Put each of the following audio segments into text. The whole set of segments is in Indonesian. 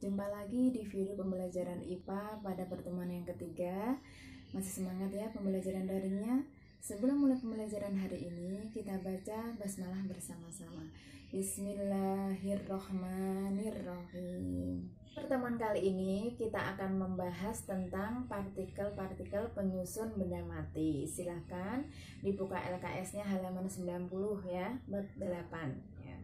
Jumpa lagi di video pembelajaran IPA pada pertemuan yang ketiga. Masih semangat ya pembelajaran darinya? Sebelum mulai pembelajaran hari ini, kita baca basmalah bersama-sama. Bismillahirrohmanirrohim. Pertemuan kali ini kita akan membahas tentang partikel-partikel penyusun benda mati. Silahkan dibuka LKS-nya halaman 90 ya, bab 8 ya.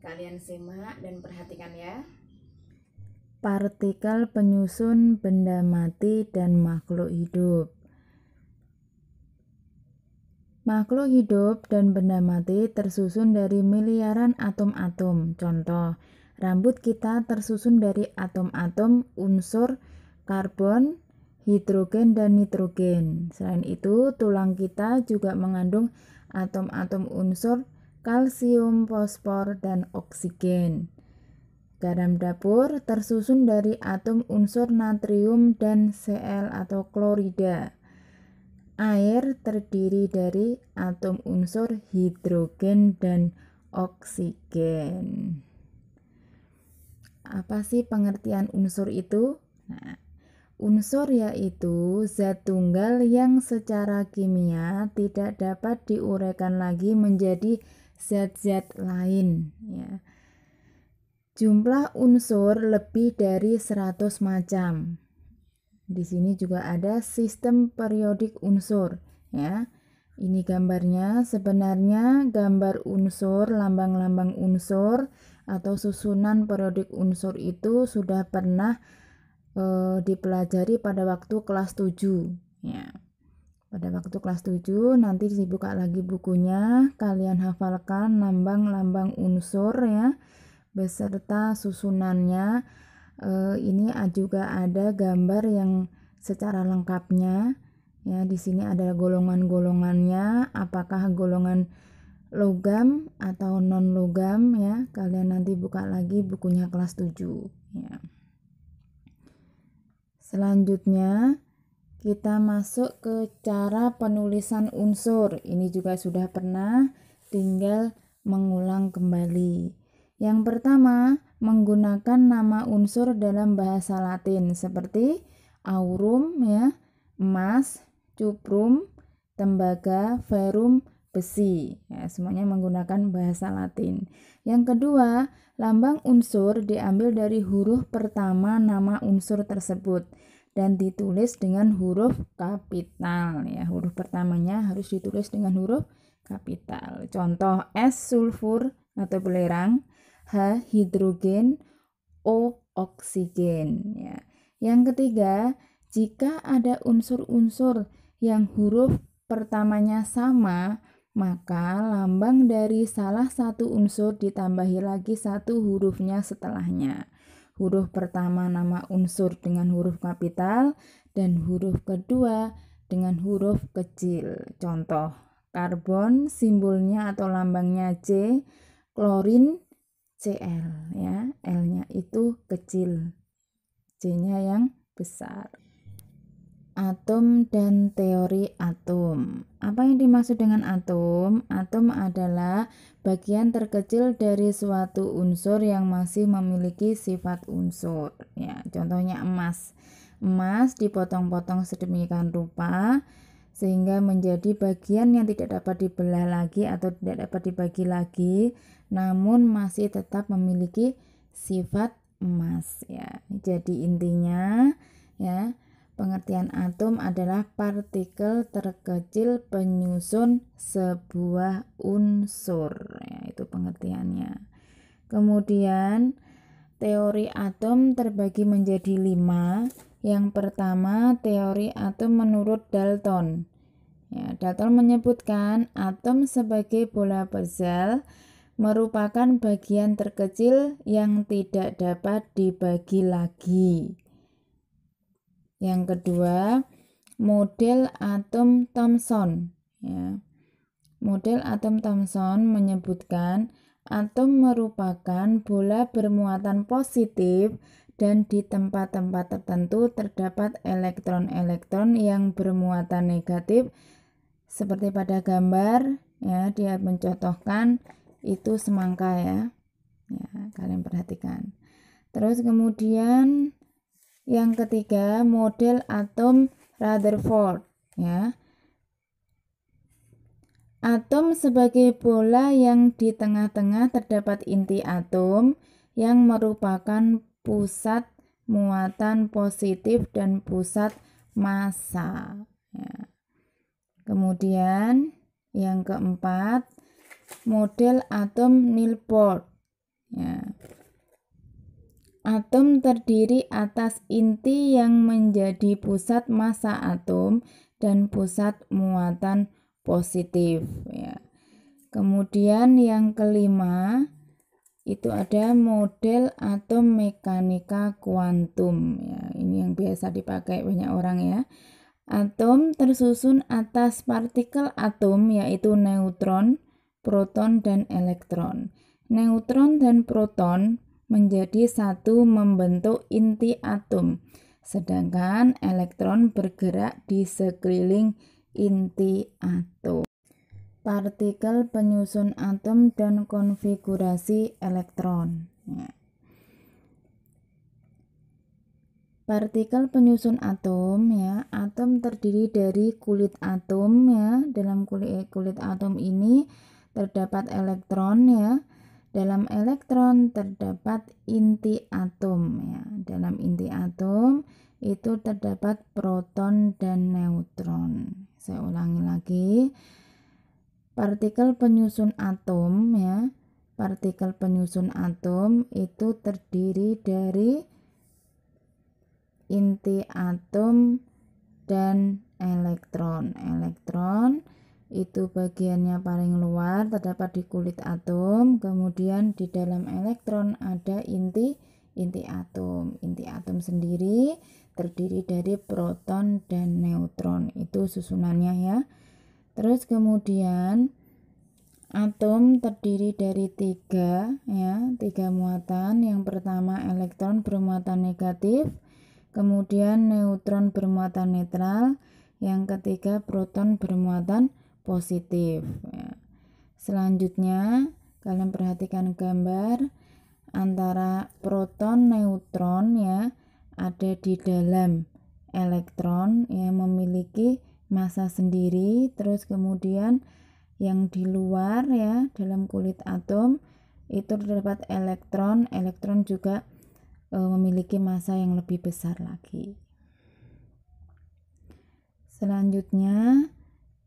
Kalian simak dan perhatikan ya partikel penyusun benda mati dan makhluk hidup. Makhluk hidup dan benda mati tersusun dari miliaran atom-atom. Contoh, rambut kita tersusun dari atom-atom unsur karbon, hidrogen, dan nitrogen. Selain itu, tulang kita juga mengandung atom-atom unsur kalsium, fosfor, dan oksigen. Garam dapur tersusun dari atom unsur natrium dan Cl atau klorida. Air terdiri dari atom unsur hidrogen dan oksigen. Apa sih pengertian unsur itu? Nah, unsur yaitu zat tunggal yang secara kimia tidak dapat diuraikan lagi menjadi zat-zat lain ya Jumlah unsur lebih dari 100 macam. Di sini juga ada sistem periodik unsur, ya. Ini gambarnya, sebenarnya gambar unsur, lambang-lambang unsur atau susunan periodik unsur itu sudah pernah e, dipelajari pada waktu kelas 7, ya. Pada waktu kelas 7 nanti dibuka lagi bukunya, kalian hafalkan lambang-lambang unsur ya beserta susunannya. Eh, ini juga ada gambar yang secara lengkapnya. Ya, di sini ada golongan-golongannya, apakah golongan logam atau non logam ya. Kalian nanti buka lagi bukunya kelas 7 ya. Selanjutnya kita masuk ke cara penulisan unsur. Ini juga sudah pernah tinggal mengulang kembali. Yang pertama, menggunakan nama unsur dalam bahasa Latin seperti aurum ya, emas, cuprum, tembaga, ferum, besi. Ya, semuanya menggunakan bahasa Latin. Yang kedua, lambang unsur diambil dari huruf pertama nama unsur tersebut dan ditulis dengan huruf kapital ya. Huruf pertamanya harus ditulis dengan huruf kapital. Contoh S sulfur atau belerang H hidrogen, O oksigen ya. Yang ketiga, jika ada unsur-unsur yang huruf pertamanya sama, maka lambang dari salah satu unsur ditambahi lagi satu hurufnya setelahnya. Huruf pertama nama unsur dengan huruf kapital dan huruf kedua dengan huruf kecil. Contoh, karbon simbolnya atau lambangnya C, klorin CL ya L-nya itu kecil C-nya yang besar atom dan teori atom. Apa yang dimaksud dengan atom? Atom adalah bagian terkecil dari suatu unsur yang masih memiliki sifat unsur. Ya, contohnya emas. Emas dipotong-potong sedemikian rupa sehingga menjadi bagian yang tidak dapat dibelah lagi atau tidak dapat dibagi lagi namun masih tetap memiliki sifat emas ya. Jadi intinya ya, pengertian atom adalah partikel terkecil penyusun sebuah unsur ya, itu pengertiannya. Kemudian teori atom terbagi menjadi lima. Yang pertama, teori atom menurut Dalton. Ya, Dalton menyebutkan atom sebagai bola bezel merupakan bagian terkecil yang tidak dapat dibagi lagi. Yang kedua, model atom Thomson. Ya. Model atom Thomson menyebutkan atom merupakan bola bermuatan positif dan di tempat-tempat tertentu terdapat elektron-elektron yang bermuatan negatif seperti pada gambar ya dia mencontohkan itu semangka ya ya kalian perhatikan terus kemudian yang ketiga model atom Rutherford ya Atom sebagai bola yang di tengah-tengah terdapat inti atom yang merupakan pusat muatan positif dan pusat massa. Ya. Kemudian yang keempat, model atom nilpot, Ya. Atom terdiri atas inti yang menjadi pusat massa atom dan pusat muatan positif. Ya. Kemudian yang kelima itu ada model atom mekanika kuantum. Ya, ini yang biasa dipakai banyak orang ya. Atom tersusun atas partikel atom yaitu neutron, proton dan elektron. Neutron dan proton menjadi satu membentuk inti atom, sedangkan elektron bergerak di sekeliling inti atom. Partikel penyusun atom dan konfigurasi elektron. Ya. Partikel penyusun atom ya, atom terdiri dari kulit atom ya. Dalam kulit kulit atom ini terdapat elektron ya. Dalam elektron terdapat inti atom ya. Dalam inti atom itu terdapat proton dan neutron. Saya ulangi lagi. Partikel penyusun atom ya. Partikel penyusun atom itu terdiri dari inti atom dan elektron. Elektron itu bagiannya paling luar terdapat di kulit atom kemudian di dalam elektron ada inti inti atom inti atom sendiri terdiri dari proton dan neutron itu susunannya ya terus kemudian atom terdiri dari tiga ya tiga muatan yang pertama elektron bermuatan negatif kemudian neutron bermuatan netral yang ketiga proton bermuatan positif. Ya. Selanjutnya, kalian perhatikan gambar antara proton neutron ya ada di dalam elektron yang memiliki massa sendiri terus kemudian yang di luar ya dalam kulit atom itu terdapat elektron elektron juga e, memiliki massa yang lebih besar lagi selanjutnya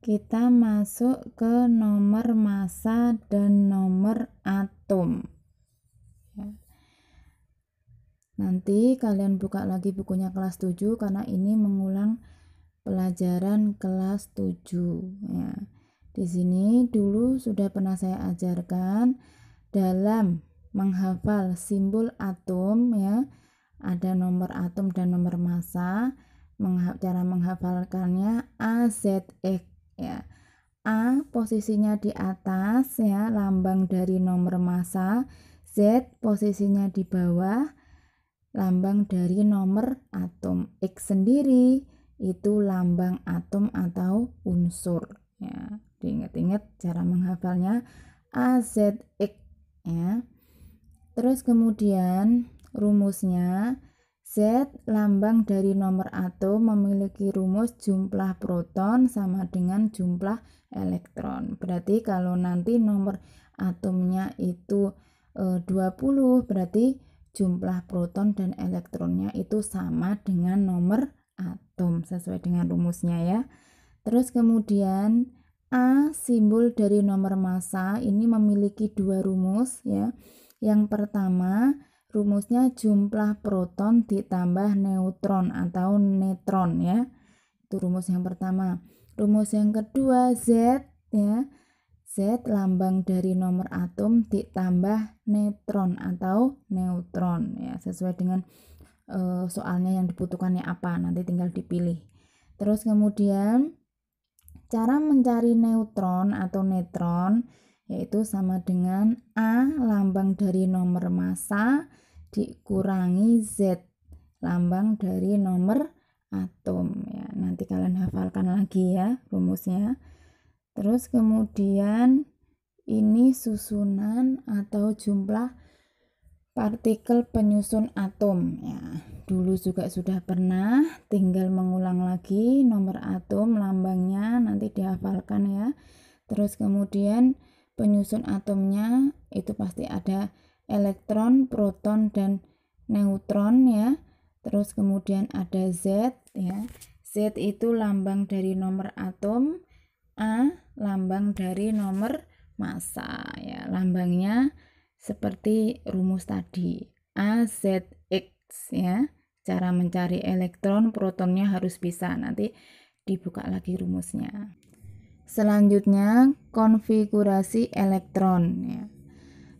kita masuk ke nomor massa dan nomor atom. Ya. Nanti kalian buka lagi bukunya kelas 7 karena ini mengulang pelajaran kelas 7 ya. Di sini dulu sudah pernah saya ajarkan dalam menghafal simbol atom ya. Ada nomor atom dan nomor massa. cara menghafalkannya A Z x ya. A posisinya di atas ya, lambang dari nomor massa, Z posisinya di bawah, lambang dari nomor atom. X sendiri itu lambang atom atau unsur ya. Diingat-ingat cara menghafalnya a z x ya. Terus kemudian rumusnya Z lambang dari nomor atom memiliki rumus jumlah proton sama dengan jumlah elektron. Berarti kalau nanti nomor atomnya itu e, eh, 20, berarti jumlah proton dan elektronnya itu sama dengan nomor atom sesuai dengan rumusnya ya. Terus kemudian A simbol dari nomor massa ini memiliki dua rumus ya. Yang pertama rumusnya jumlah proton ditambah neutron atau netron ya. Itu rumus yang pertama. Rumus yang kedua Z ya. Z lambang dari nomor atom ditambah netron atau neutron ya sesuai dengan uh, soalnya yang dibutuhkannya apa nanti tinggal dipilih. Terus kemudian cara mencari neutron atau netron yaitu sama dengan A lambang dari nomor massa dikurangi Z lambang dari nomor atom ya. Nanti kalian hafalkan lagi ya rumusnya. Terus kemudian ini susunan atau jumlah partikel penyusun atom ya. Dulu juga sudah pernah, tinggal mengulang lagi nomor atom lambangnya nanti dihafalkan ya. Terus kemudian penyusun atomnya itu pasti ada elektron, proton dan neutron ya. Terus kemudian ada Z ya. Z itu lambang dari nomor atom, A lambang dari nomor massa ya. Lambangnya seperti rumus tadi. A Z X ya. Cara mencari elektron, protonnya harus bisa. Nanti dibuka lagi rumusnya. Selanjutnya konfigurasi elektron ya.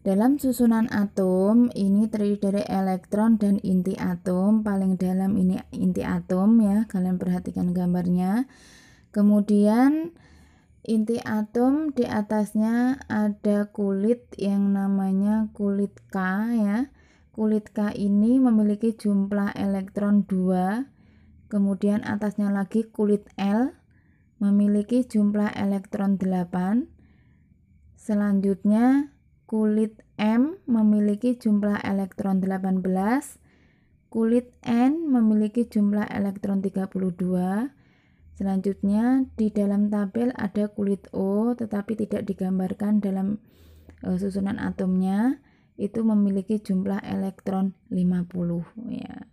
Dalam susunan atom, ini terdiri dari elektron dan inti atom. Paling dalam ini inti atom ya, kalian perhatikan gambarnya. Kemudian inti atom di atasnya ada kulit yang namanya kulit K ya. Kulit K ini memiliki jumlah elektron 2. Kemudian atasnya lagi kulit L memiliki jumlah elektron 8. Selanjutnya Kulit M memiliki jumlah elektron 18, kulit N memiliki jumlah elektron 32. Selanjutnya di dalam tabel ada kulit O tetapi tidak digambarkan dalam e, susunan atomnya itu memiliki jumlah elektron 50 ya.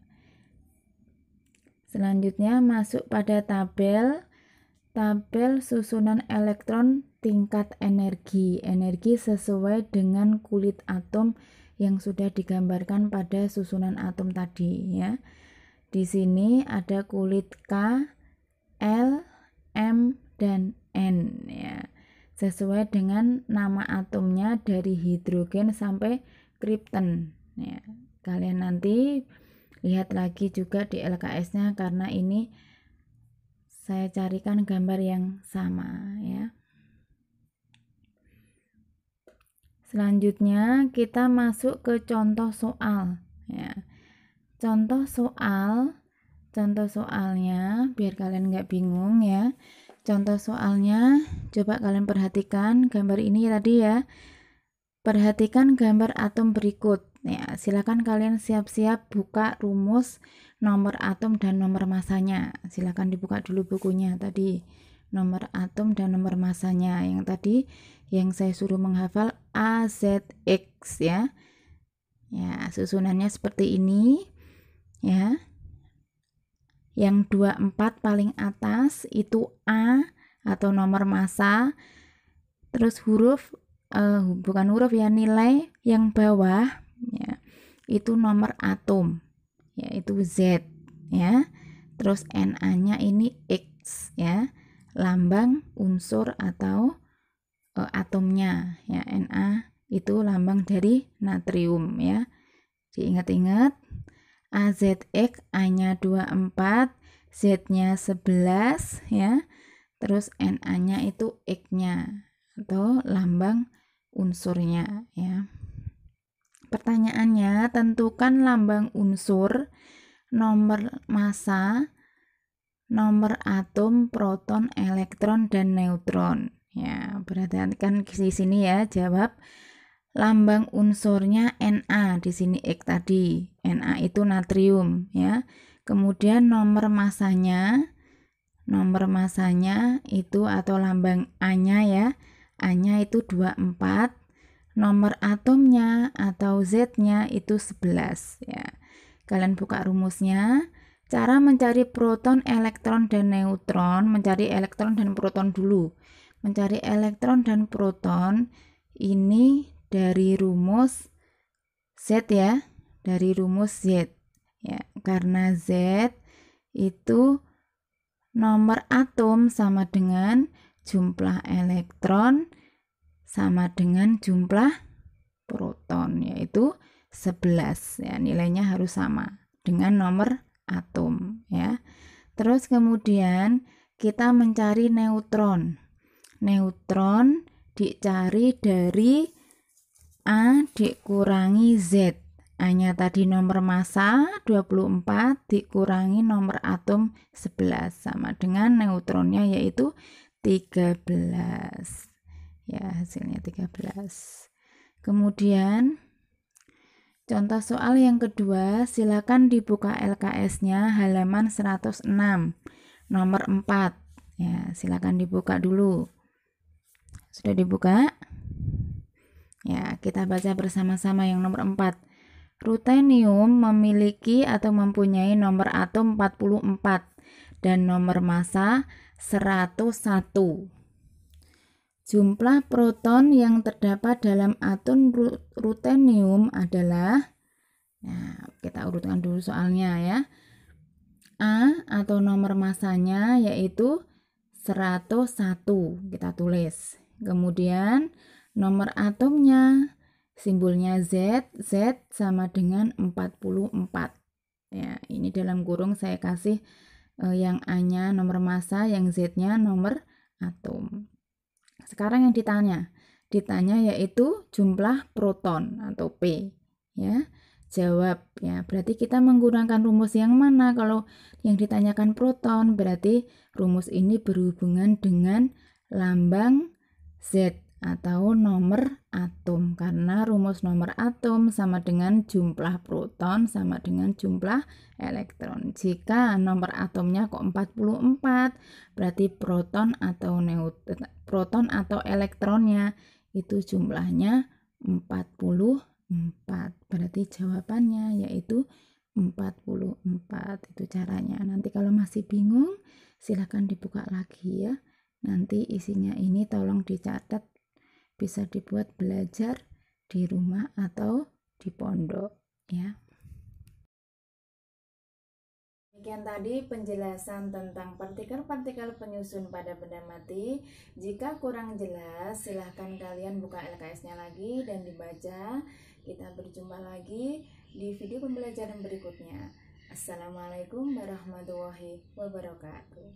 Selanjutnya masuk pada tabel Tabel susunan elektron tingkat energi. Energi sesuai dengan kulit atom yang sudah digambarkan pada susunan atom tadi ya. Di sini ada kulit K, L, M dan N ya. Sesuai dengan nama atomnya dari hidrogen sampai krypton ya. Kalian nanti lihat lagi juga di LKS-nya karena ini saya carikan gambar yang sama ya selanjutnya kita masuk ke contoh soal ya contoh soal contoh soalnya biar kalian nggak bingung ya contoh soalnya coba kalian perhatikan gambar ini tadi ya perhatikan gambar atom berikut Ya, silakan kalian siap-siap buka rumus nomor atom dan nomor masanya. Silakan dibuka dulu bukunya tadi. Nomor atom dan nomor masanya yang tadi yang saya suruh menghafal AZX ya. Ya, susunannya seperti ini. Ya. Yang 24 paling atas itu A atau nomor massa. Terus huruf eh, bukan huruf ya nilai yang bawah ya itu nomor atom yaitu Z ya terus Na-nya ini X ya lambang unsur atau uh, atomnya ya Na itu lambang dari natrium ya diingat-ingat AZX A-nya 24 Z-nya 11 ya terus NA-nya itu X-nya atau lambang unsurnya ya Pertanyaannya, tentukan lambang unsur, nomor massa, nomor atom, proton, elektron, dan neutron. Ya, perhatikan di sini ya, jawab lambang unsurnya Na di sini X tadi. Na itu natrium ya. Kemudian nomor masanya nomor masanya itu atau lambang A-nya ya. A-nya itu 24 nomor atomnya atau Z-nya itu 11 ya. Kalian buka rumusnya. Cara mencari proton, elektron, dan neutron, mencari elektron dan proton dulu. Mencari elektron dan proton ini dari rumus Z ya, dari rumus Z. Ya, karena Z itu nomor atom sama dengan jumlah elektron sama dengan jumlah proton yaitu 11 ya nilainya harus sama dengan nomor atom ya. Terus kemudian kita mencari neutron. Neutron dicari dari A dikurangi Z. A-nya tadi nomor massa 24 dikurangi nomor atom 11 sama dengan neutronnya yaitu 13 ya hasilnya 13 kemudian contoh soal yang kedua silakan dibuka LKS nya halaman 106 nomor 4 ya silakan dibuka dulu sudah dibuka ya kita baca bersama-sama yang nomor 4 Rutenium memiliki atau mempunyai nomor atom 44 dan nomor massa 101. Jumlah proton yang terdapat dalam atom rutenium adalah ya, kita urutkan dulu soalnya ya. A atau nomor masanya yaitu 101 kita tulis. Kemudian nomor atomnya simbolnya Z, Z sama dengan 44. Ya, ini dalam kurung saya kasih eh, yang A-nya nomor masa, yang Z-nya nomor atom. Sekarang yang ditanya, ditanya yaitu jumlah proton atau P, ya. Jawab ya. Berarti kita menggunakan rumus yang mana? Kalau yang ditanyakan proton, berarti rumus ini berhubungan dengan lambang Z atau nomor atom karena rumus nomor atom sama dengan jumlah proton sama dengan jumlah elektron. Jika nomor atomnya kok 44, berarti proton atau neutron proton atau elektronnya itu jumlahnya 44. Berarti jawabannya yaitu 44 itu caranya. Nanti kalau masih bingung silahkan dibuka lagi ya. Nanti isinya ini tolong dicatat bisa dibuat belajar di rumah atau di pondok ya. Demikian tadi penjelasan tentang partikel-partikel penyusun pada benda mati. Jika kurang jelas, silahkan kalian buka LKS-nya lagi dan dibaca. Kita berjumpa lagi di video pembelajaran berikutnya. Assalamualaikum warahmatullahi wabarakatuh.